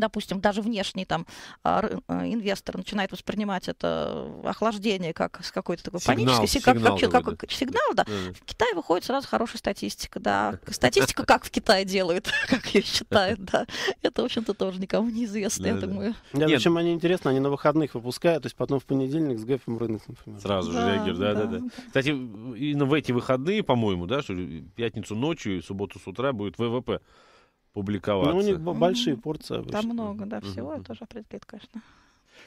допустим, даже внешний там а, а, инвестор начинает воспринимать это охлаждение как с какой-то такой сигнал, панической, сигнал, как, как, как сигнал, да. В Китае выходит сразу хорошая статистика, да. Статистика, как в Китае делают, как ее считают, да. Это, в общем-то, тоже никому не известно, да, я думаю. Да, причем ну, они интересны? они на выходных выпускают, то есть потом в понедельник с ГЭФом рынок, например. Сразу же реагируют, да, да, да, да. Кстати, именно в эти выходные, по-моему, да, что пятницу ночью и субботу с утра будет ВВП публиковаться. Ну, у них большие порции обычно. Там много, да, всего, тоже определит, конечно.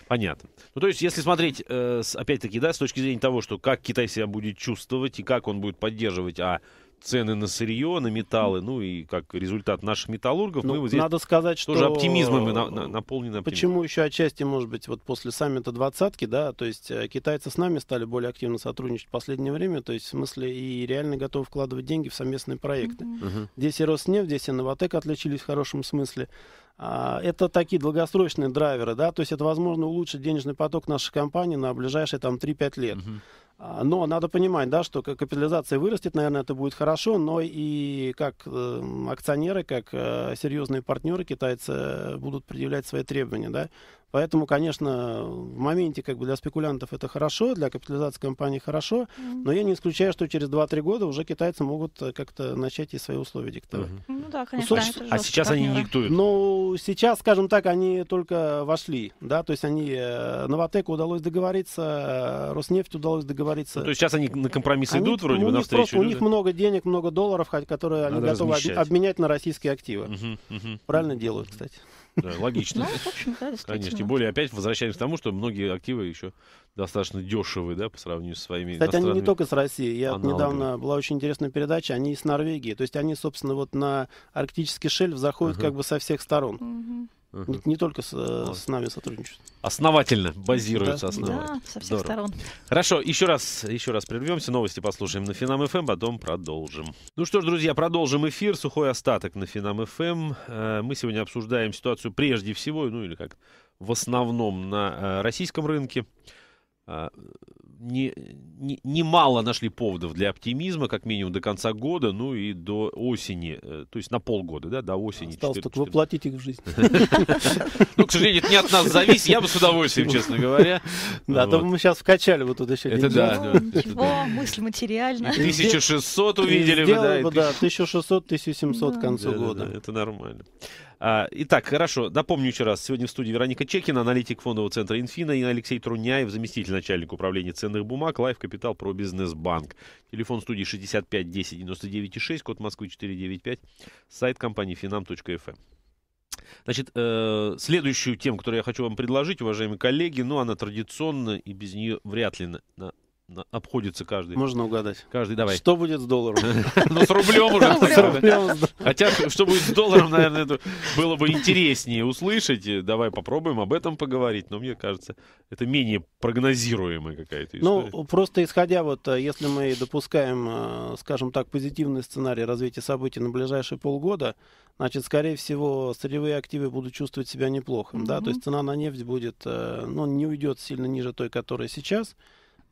Понятно. Ну, то есть, если смотреть, э, опять-таки, да, с точки зрения того, что как Китай себя будет чувствовать и как он будет поддерживать, а цены на сырье, на металлы, ну и как результат наших металлургов, ну, мы вот здесь надо сказать, что тоже оптимизмом на, на, наполнены. Оптимизм. Почему еще отчасти, может быть, вот после саммита двадцатки, да, то есть э, китайцы с нами стали более активно сотрудничать в последнее время, то есть в смысле и реально готовы вкладывать деньги в совместные проекты. mm Здесь и Роснефть, здесь и Новотек отличились в хорошем смысле. А, это такие долгосрочные драйверы, да, то есть это возможно улучшить денежный поток нашей компании на ближайшие там 3-5 лет. uh а, но надо понимать, да, что капитализация вырастет, наверное, это будет хорошо, но и как эм, акционеры, как э, серьезные партнеры китайцы э, будут предъявлять свои требования, да. Поэтому, конечно, в моменте как бы для спекулянтов это хорошо, для капитализации компании хорошо, mm-hmm. но я не исключаю, что через 2-3 года уже китайцы могут э, как-то начать и свои условия диктовать. Mm-hmm. Ну да, ну, конечно. да, а сейчас партнеры. они не диктуют? Ну, сейчас, скажем так, они только вошли, да, то есть они, Новотеку удалось договориться, Роснефть удалось договориться, говорится. Ну, то есть сейчас они на компромисс они, идут вроде бы навстречу? Просто, у них много денег, много долларов, которые Надо они готовы размещать. обменять на российские активы. Угу, угу. Правильно делают, кстати. Да, логично. Ну, в общем, да, Конечно. Тем более, опять возвращаемся к тому, что многие активы еще достаточно дешевые, да, по сравнению с своими Кстати, они не только с России. Я аналогами. недавно была очень интересная передача, они из Норвегии. То есть они, собственно, вот на арктический шельф заходят uh-huh. как бы со всех сторон. Uh-huh. Угу. Не, не только с, э, вот. с нами сотрудничают. Основательно базируется да. основательно. Да, со всех Здорово. сторон. Хорошо, еще раз, еще раз прервемся, новости послушаем на Финам ФМ, эм, потом продолжим. Ну что ж, друзья, продолжим эфир. Сухой остаток на Финам ФМ. Эм. Э, мы сегодня обсуждаем ситуацию прежде всего, ну или как в основном на э, российском рынке не, не, немало нашли поводов для оптимизма, как минимум до конца года, ну и до осени, э, то есть на полгода, да, до осени. Осталось 4, только 4... воплотить их в жизнь. Ну, к сожалению, это не от нас зависит, я бы с удовольствием, честно говоря. Да, то мы сейчас вкачали вот тут еще Это да. Ничего, мысль материальна. 1600 увидели бы, да. 1600-1700 к концу года. Это нормально. А, итак, хорошо. Напомню еще раз. Сегодня в студии Вероника Чекина, аналитик фондового центра «Инфина» и Алексей Труняев, заместитель начальника управления ценных бумаг «Лайф Капитал про Бизнесбанк». Телефон студии 65 10 99 6, код Москвы 495, сайт компании finam.fm. Эм». Значит, э, следующую тему, которую я хочу вам предложить, уважаемые коллеги, ну, она традиционна, и без нее вряд ли на, на обходится каждый. Можно угадать. Каждый, давай. Что будет с долларом? Ну, с рублем уже. Хотя, что будет с долларом, наверное, это было бы интереснее услышать. Давай попробуем об этом поговорить. Но мне кажется, это менее прогнозируемая какая-то ну, история. Ну, просто исходя вот, э, если мы допускаем, э, скажем так, позитивный сценарий развития событий на ближайшие полгода, значит, скорее всего, сырьевые активы будут чувствовать себя неплохо. Да, то есть цена на нефть будет, э, ну, не уйдет сильно ниже той, которая сейчас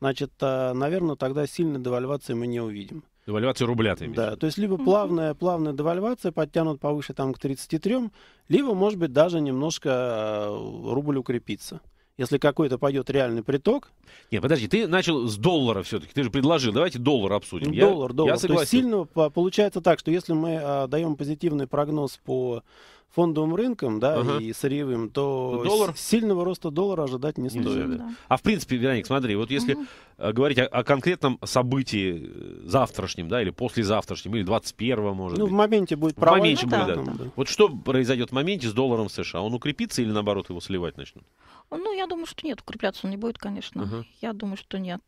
значит, а, наверное, тогда сильной девальвации мы не увидим. Девальвацию рубля, ты имеешь Да, то есть либо плавная, плавная девальвация, подтянут повыше там к 33, либо, может быть, даже немножко а, рубль укрепится если какой-то пойдет реальный приток. Нет, подожди, ты начал с доллара все-таки. Ты же предложил, давайте доллар обсудим. Доллар, я, доллар. Я согласен. То есть сильно получается так, что если мы а, даем позитивный прогноз по фондовым рынком, да, ага. и сырьевым, то доллар? сильного роста доллара ожидать не стоит. Да. А в принципе, Вероник, смотри, вот если угу. говорить о, о конкретном событии э, завтрашнем, да, или послезавтрашнем, или 21 может ну, быть. Ну, в моменте будет провал. В моменте ну, будет, да, да. Вот что произойдет в моменте с долларом США? Он укрепится или наоборот его сливать начнут? Ну, я думаю, что нет, укрепляться он не будет, конечно. Угу. Я думаю, что нет.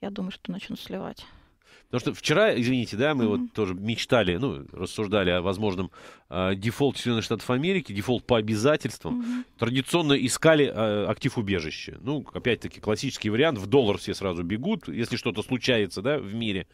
Я думаю, что начнут сливать. Потому что вчера, извините, да, мы mm-hmm. вот тоже мечтали, ну, рассуждали о возможном э, дефолте Соединенных Штатов Америки, дефолт по обязательствам. Mm-hmm. Традиционно искали э, актив убежища. Ну, опять-таки, классический вариант, в доллар все сразу бегут, если что-то случается, да, в мире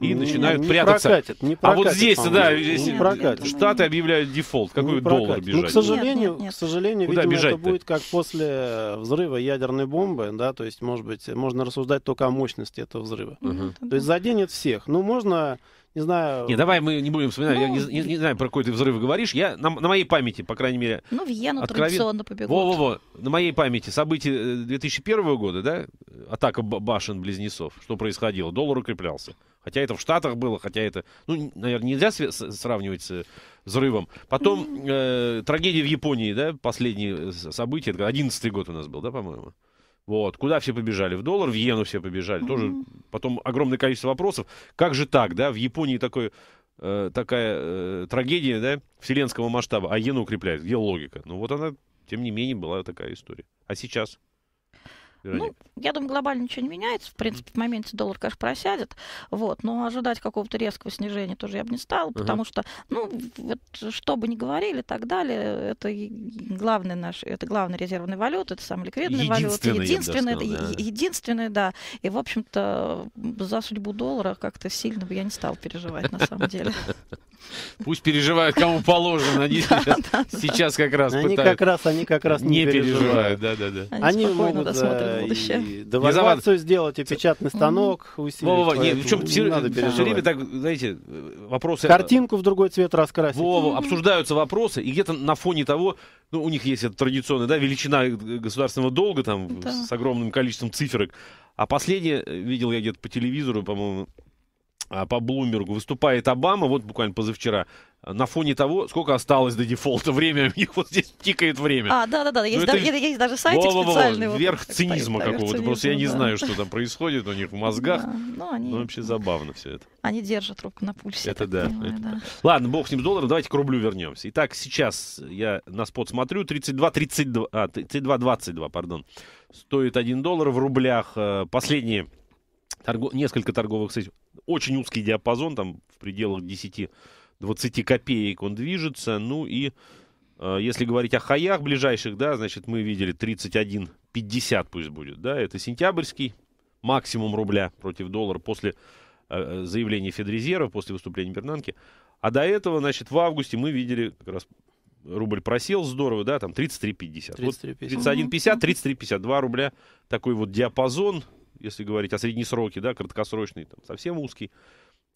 и не, начинают не прятаться. Прокатит, не прокатит, а вот здесь, да, здесь не прокатит. штаты объявляют дефолт. Какой не доллар прокатит. бежать? Ну, к сожалению, нет, нет, нет. к сожалению Куда видимо, это будет как после взрыва ядерной бомбы, да, то есть, может быть, можно рассуждать только о мощности этого взрыва. Угу. То есть заденет всех. Ну, можно не знаю... Не, давай мы не будем вспоминать, ну, я не, ну, не, не знаю, про какой ты взрыв говоришь. Я, на, на моей памяти, по крайней мере... Ну, Вену откровен... традиционно побегут. Во-во-во, на моей памяти события 2001 э, года, да, атака башен-близнецов, что происходило, доллар укреплялся. Хотя это в Штатах было, хотя это, ну, наверное, нельзя сравнивать э, с взрывом. Потом э, трагедия в Японии, да, последние э, события, это 11 год у нас был, да, по-моему? Вот. Куда все побежали? В доллар, в иену все побежали. Тоже потом огромное количество вопросов. Как же так, да? В Японии такой, э, такая э, трагедия, да, вселенского масштаба, а иена укрепляет. Где логика? Ну вот она, тем не менее, была такая история. А сейчас? Вероник. Ну, я думаю, глобально ничего не меняется. В принципе, в моменте доллар, конечно, просядет. Вот, но ожидать какого-то резкого снижения тоже я бы не стала, uh-huh. потому что, ну, вот, что бы ни говорили и так далее, это главный наш, это главная резервная валюта, это самая ликвидная валюта. Единственная, сказал, это, да. единственная, да. И, в общем-то, за судьбу доллара как-то сильно бы я не стала переживать, на самом деле. Пусть переживают, кому положено. Они сейчас, как раз они Как раз, они как раз не, переживают. Да, да, да. Они, они могут э, да, и девальвацию сделать, и печатный станок усилить. не, в чем, надо переживать. время так, знаете, вопросы... Э, Картинку в другой цвет раскрасить. Во, обсуждаются вопросы, и где-то на фоне того, ну, у них есть это традиционная, да, величина государственного долга там с огромным количеством циферок. А последнее э, видел я где-то по телевизору, по-моему, а, по Блумбергу выступает Обама, вот буквально позавчера, на фоне того, сколько осталось до дефолта время, у них вот здесь тикает время. А, да-да-да, ну, есть, это... есть даже сайтик во, во, во, специальный. Верх вот, цинизма какого-то, просто я не да. знаю, что там происходит у них в мозгах, да, но, ну, они... но ну, вообще забавно все это. Они держат руку на пульсе. Это, да, понимаю, это да. Ладно, бог с ним с долларом, давайте к рублю вернемся. Итак, сейчас я на спот смотрю, 32, 32, а, 32, 22, пардон, стоит 1 доллар в рублях. Э, последние торгов, несколько торговых сетей. Очень узкий диапазон, там в пределах 10-20 копеек он движется. Ну и э, если говорить о хаях ближайших, да, значит, мы видели 31,50 пусть будет, да, это сентябрьский максимум рубля против доллара после э, э, заявления Федрезерва, после выступления Бернанки. А до этого, значит, в августе мы видели как раз рубль просел здорово, да, там 33,50. 33,50. Вот 31,50, 33,50, 2 рубля. Такой вот диапазон, если говорить о средней сроке, да, краткосрочный, там, совсем узкий.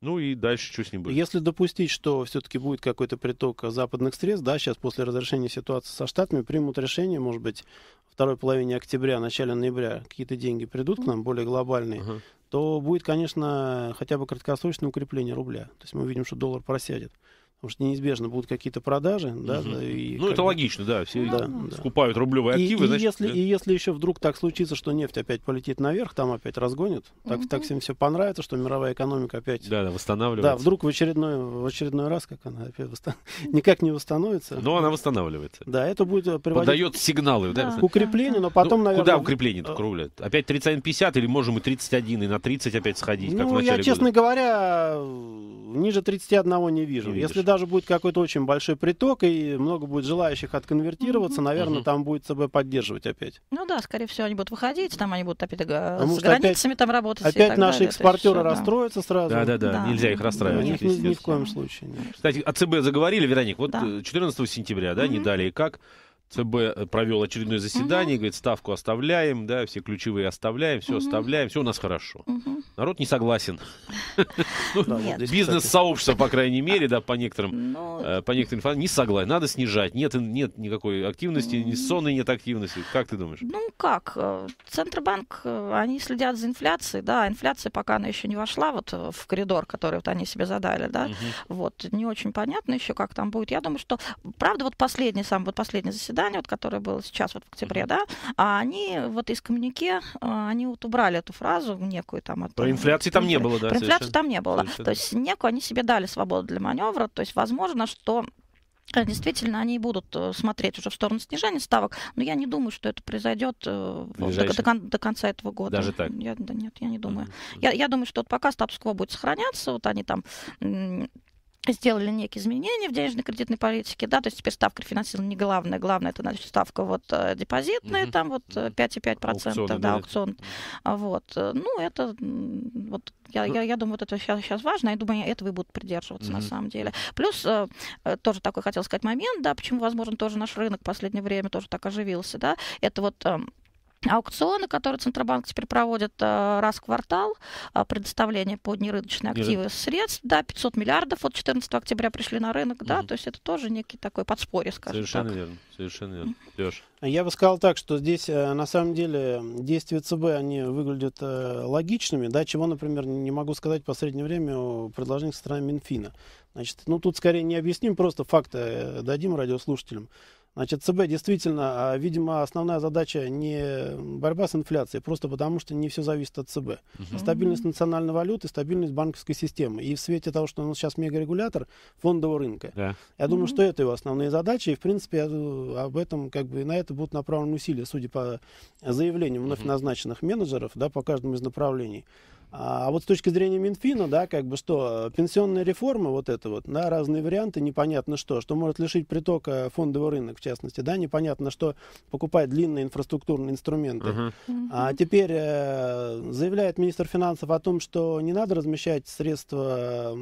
Ну и дальше что с ним будет? Если допустить, что все-таки будет какой-то приток западных средств, да, сейчас после разрешения ситуации со Штатами примут решение, может быть, второй половине октября, начале ноября какие-то деньги придут к нам, более глобальные, uh-huh. то будет, конечно, хотя бы краткосрочное укрепление рубля. То есть мы видим, что доллар просядет потому что неизбежно будут какие-то продажи. Угу. Да, и, ну, это бы... логично, да, все да, скупают да. рублевые активы. И, и значит, если, да. и если еще вдруг так случится, что нефть опять полетит наверх, там опять разгонят, так, угу. так всем все понравится, что мировая экономика опять... Да, да, восстанавливается. Да, вдруг в очередной, в очередной раз, как она опять восстан... никак не восстановится. Но она восстанавливается. Да, это будет э, приводить... Подает сигналы, да? да? К но ну, потом, ну, наверное... Куда укрепление-то э, к рублю? Опять 31,50 или можем и 31 и на 30 опять сходить, ну, как в ну, начале я, года? честно говоря, ниже 31 не вижу. Не если даже будет какой-то очень большой приток, и много будет желающих отконвертироваться, mm-hmm. наверное, mm-hmm. там будет ЦБ поддерживать опять. Ну да, скорее всего, они будут выходить, там они будут опять а Потому с границами опять, там работать. Опять наши далее. экспортеры все, расстроятся да. сразу. Да, да, да, да, нельзя их расстраивать. Да, их ни, ни в коем случае. Нет. Кстати, о ЦБ заговорили, Вероник, вот да. 14 э, сентября, да, mm-hmm. не далее как. ЦБ э, провел очередное заседание, угу. говорит, ставку оставляем, да, все ключевые оставляем, все угу. оставляем, все у нас хорошо. Угу. Народ не согласен. Ну, бизнес-сообщество, по крайней мере, да, по некоторым, э, по некоторым не согласен. Надо снижать. Нет, нет никакой активности, ни сонной нет активности. Как ты думаешь? Ну как, э, Центробанк, они следят за инфляцией, да, а инфляция пока она еще не вошла вот в коридор, который вот они себе задали, да, вот, не очень понятно еще, как там будет. Я думаю, что, правда, вот последний сам, вот последний заседание заседание, вот, которое было сейчас вот в октябре, да, а они вот из коммюнике, а, они вот убрали эту фразу некую там. От, Про инфляции там не было, да? Про инфляцию там не было. То есть некую они себе дали свободу для маневра, то есть возможно, что э, Действительно, они будут э, смотреть уже в сторону снижения ставок, но я не думаю, что это произойдет э, до, до, до конца этого года. Даже так? Я, да нет, я не думаю. Mm-hmm. Я, я думаю, что вот пока статус-кво будет сохраняться, вот они там сделали некие изменения в денежно-кредитной политике, да, то есть теперь ставка рефинансирования не главная, главное это значит, ставка вот э, депозитная, угу. Mm -hmm. там вот 5,5%, э, процентов, да, да, аукцион, вот, э, ну это, вот, я, ну я, я думаю, вот это сейчас, сейчас важно, я думаю, этого и будут придерживаться Mm -hmm. на самом деле. Плюс тоже такой хотел сказать момент, да, почему, возможно, тоже наш рынок в последнее время тоже так оживился, да, это вот эм, аукционы, которые Центробанк теперь проводит э, раз в квартал, э, предоставление под нерыночные активы Нет. средств, да, 500 миллиардов от 14 октября пришли на рынок, да, угу. то есть это тоже некий такой подспорье, скажем Совершенно так. верно, совершенно верно. Леш. Я бы сказал так, что здесь э, на самом деле действия ЦБ, они выглядят логичными, да, чего, например, не могу сказать по среднее время у предложенных стороны Минфина. Значит, ну тут скорее не объясним, просто факты дадим радиослушателям. Значит, ЦБ действительно, а, видимо, основная задача не борьба с инфляцией, просто потому что не все зависит от ЦБ. Угу. Стабильность национальной валюты, стабильность банковской системы. И в свете того, что у нас сейчас мегарегулятор фондового рынка, да. я думаю, угу. что это его основные задачи. И, в принципе, об этом, как бы, на это будут направлены усилия, судя по заявлениям вновь угу. назначенных менеджеров, да, по каждому из направлений. А, а вот с точки зрения Минфина, да, как бы что, э, пенсионная реформа, вот это вот, да, разные варианты, непонятно что, что может лишить притока фондовый рынок, в частности, да, непонятно что, покупать длинные инфраструктурные инструменты. Uh-huh. А теперь э, заявляет министр финансов о том, что не надо размещать средства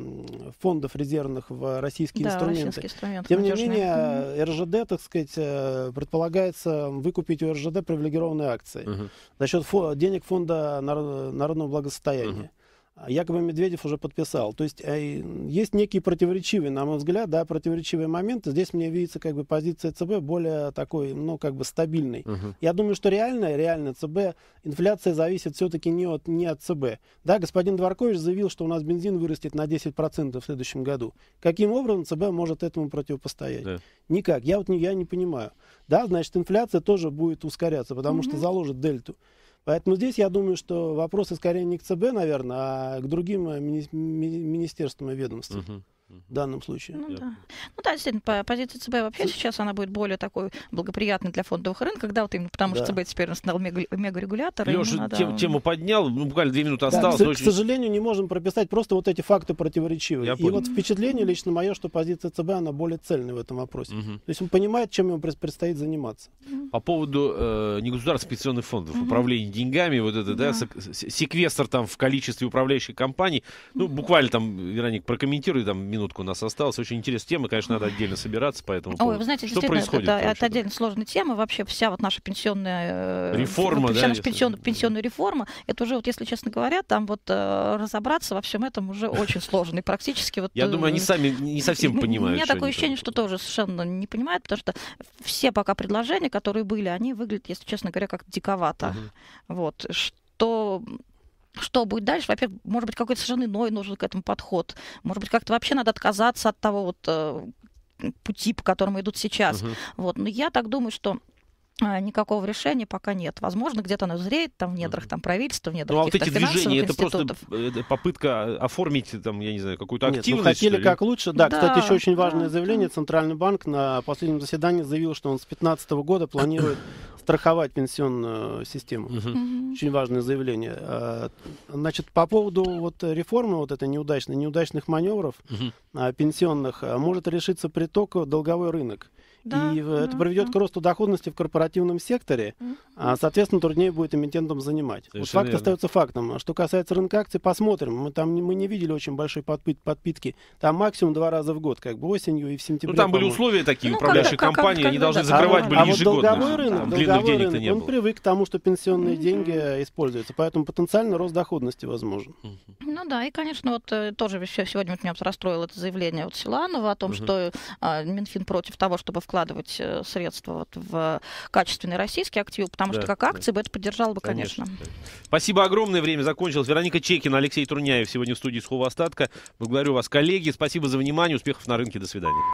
фондов резервных в российские да, инструменты. Российские Тем надежные. не менее, РЖД, так сказать, э, предполагается выкупить у РЖД привилегированные акции uh-huh. за счет фо- денег фонда народ- народного благосостояния состояние. А Якобы Медведев уже подписал. То есть э, есть некие противоречивые, на мой взгляд, да, противоречивые моменты. Здесь мне видится как бы позиция ЦБ более такой, ну, как бы стабильной. Угу. Я думаю, что реально, реально ЦБ, инфляция зависит все-таки не от, не от ЦБ. Да, господин Дворкович заявил, что у нас бензин вырастет на 10% в следующем году. Каким образом ЦБ может этому противопостоять? Да. Никак. Я вот не, я не понимаю. Да, значит, инфляция тоже будет ускоряться, потому угу. что заложит дельту. Поэтому здесь я думаю, что вопросы скорее не к ЦБ, наверное, а к другим э, мини- мини- министерствам и ведомствам. Угу в данном случае. Ну да. ну да, действительно, позиция ЦБ вообще сейчас она будет более такой благоприятной для фондовых рынков, да, вот именно потому да. что ЦБ теперь стал мега Леша надо... тем, тему поднял, ну, буквально две минуты да, осталось. К, очень... к сожалению, не можем прописать просто вот эти факты противоречивые. Я и понял. вот впечатление лично мое, что позиция ЦБ, она более цельная в этом вопросе. Угу. То есть он понимает, чем ему предстоит заниматься. По поводу э, негосударственных пенсионных фондов, угу. управления деньгами, вот это, да, да секвестр там в количестве управляющих компаний, ну, буквально там, Вероник, прокомментируй там минут минутка у нас осталась. Очень интересная тема, конечно, надо отдельно собираться, по поэтому... Ой, вы знаете, что происходит? Это, это отдельно сложная тема. Вообще вся вот наша пенсионная... Э, реформа, вся да? наша пенсионная, пенсионная реформа, это уже, вот, если честно говоря, там вот э, разобраться во всем этом уже очень сложно. И практически вот... Я думаю, э, они сами не совсем понимают. У меня такое ощущение, что тоже совершенно не понимают, потому что все пока предложения, которые были, они выглядят, если честно говоря, как диковато. Вот. Что что будет дальше. Во-первых, может быть, какой-то совершенно иной нужен к этому подход. Может быть, как-то вообще надо отказаться от того вот э, пути, по которому идут сейчас. Uh-huh. Вот. Но я так думаю, что а, никакого решения пока нет. Возможно, где-то оно зреет, там в недрах там правительства, в ну, недрах ну, а вот эти движения, это просто э, попытка э, оформить, э, там, я не знаю, какую-то активность. Нет, ну, хотели как лучше. Да, да, кстати, еще очень важное да, заявление. Да. Центральный банк на последнем заседании заявил, что он с 2015 года планирует страховать пенсионную систему. Угу. Очень важное заявление. А, значит, по поводу вот реформы вот этой неудачной, неудачных маневров угу. пенсионных, может решиться приток в долговой рынок. Да, и да, это приведет да. к росту доходности в корпоративном секторе, а, соответственно, труднее будет эмитентам занимать. вот факт верно. остается фактом. Что касается рынка акций, посмотрим. Мы там мы не видели очень большой подпит, подпитки. Там максимум два раза в год, как бы осенью и в сентябре. Ну, там были условия такие, ну, управляющие как, компании, как, как, они должны да. закрывать а, были а ежегодно. вот долговой рынок, там, долговой рынок не он было. привык к тому, что пенсионные mm-hmm. деньги используются, поэтому потенциально рост доходности возможен. Mm-hmm. Ну да, и, конечно, вот э, тоже сегодня вот меня расстроило это заявление от Силанова о том, mm-hmm. что э, Минфин против того, чтобы вкладывать вкладывать э, средства вот в качественные российские активы, потому да, что как акции да. бы это поддержало бы, конечно. конечно. Спасибо огромное, время закончилось. Вероника Чекина, Алексей Турняев сегодня в студии с Ховостатка. Благодарю вас, коллеги. Спасибо за внимание. Успехов на рынке. До свидания.